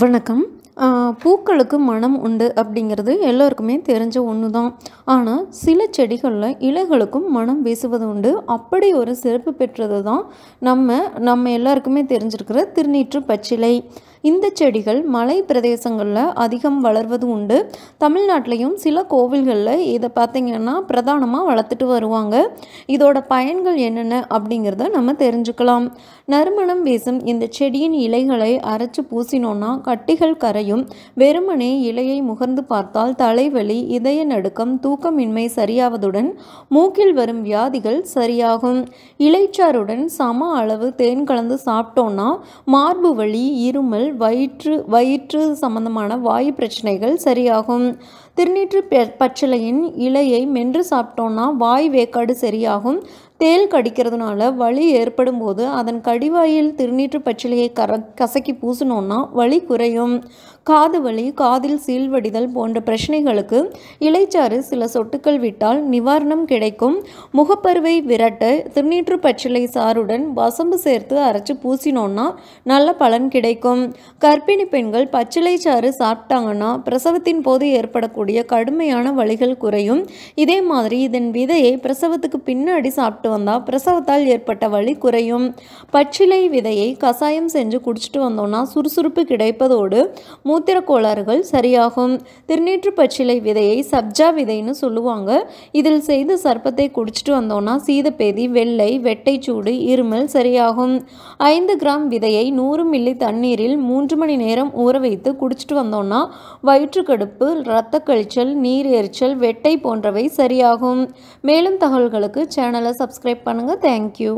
வணக்கம் பூக்களுக்கு மனம் உண்டு அப்படிங்கிறது எல்லோருக்குமே தெரிஞ்ச ஒன்று தான் ஆனால் சில செடிகளில் இலைகளுக்கும் மனம் வீசுவது உண்டு அப்படி ஒரு சிறப்பு பெற்றது தான் நம்ம நம்ம எல்லாருக்குமே தெரிஞ்சிருக்கிற திருநீற்று பச்சிலை இந்த செடிகள் மலை பிரதேசங்களில் அதிகம் வளர்வது உண்டு தமிழ்நாட்டிலையும் சில கோவில்களில் இதை பார்த்திங்கன்னா பிரதானமாக வளர்த்துட்டு வருவாங்க இதோட பயன்கள் என்னென்ன அப்படிங்கிறத நம்ம தெரிஞ்சுக்கலாம் நறுமணம் வீசும் இந்த செடியின் இலைகளை அரைச்சி பூசினோன்னா கட்டிகள் கரையும் வெறுமனே இலையை முகர்ந்து பார்த்தால் தலைவலி இதய நடுக்கம் தூக்கமின்மை சரியாவதுடன் மூக்கில் வரும் வியாதிகள் சரியாகும் இலைச்சாருடன் சம அளவு தேன் கலந்து சாப்பிட்டோன்னா மார்பு வலி இருமல் வயிற்று வயிற்று சம்பந்தமான வாயு பிரச்சனைகள் சரியாகும் திருநீற்று பச்சிலையின் இலையை மென்று சாப்பிட்டோன்னா வாய் வேக்காடு சரியாகும் தேல் கடிக்கிறதுனால வலி ஏற்படும் போது அதன் கடிவாயில் திருநீற்று பச்சிலையை கர கசக்கி பூசினோன்னா வலி குறையும் காது வலி காதில் சீழ்வடிதல் போன்ற பிரச்சனைகளுக்கு இலைச்சாறு சில சொட்டுக்கள் விட்டால் நிவாரணம் கிடைக்கும் முகப்பருவை விரட்ட திருநீற்று பச்சிலை சாருடன் வசம்பு சேர்த்து அரைச்சி பூசினோன்னா நல்ல பலன் கிடைக்கும் கர்ப்பிணி பெண்கள் பச்சிலை சாறு சாப்பிட்டாங்கன்னா பிரசவத்தின் போது ஏற்படக்கூடிய ஏற்படக்கூடிய கடுமையான வழிகள் குறையும் இதே மாதிரி இதன் விதையை பிரசவத்துக்கு பின்னாடி சாப்பிட்டு வந்தால் பிரசவத்தால் ஏற்பட்ட வலி குறையும் பச்சிலை விதையை கசாயம் செஞ்சு குடிச்சிட்டு வந்தோம்னா சுறுசுறுப்பு கிடைப்பதோடு மூத்திர கோளாறுகள் சரியாகும் திருநீற்று பச்சிலை விதையை சப்ஜா விதைன்னு சொல்லுவாங்க இதில் செய்த சர்ப்பத்தை குடிச்சிட்டு வந்தோம்னா சீதப்பேதி வெள்ளை வெட்டை சூடு இருமல் சரியாகும் ஐந்து கிராம் விதையை நூறு மில்லி தண்ணீரில் மூன்று மணி நேரம் ஊற வைத்து குடிச்சிட்டு வந்தோம்னா வயிற்றுக்கடுப்பு ரத்த கழிச்சல் நீர் எரிச்சல் வெட்டை போன்றவை சரியாகும் மேலும் தகவல்களுக்கு சேனலை சப்ஸ்கிரைப் பண்ணுங்கள் தேங்க்யூ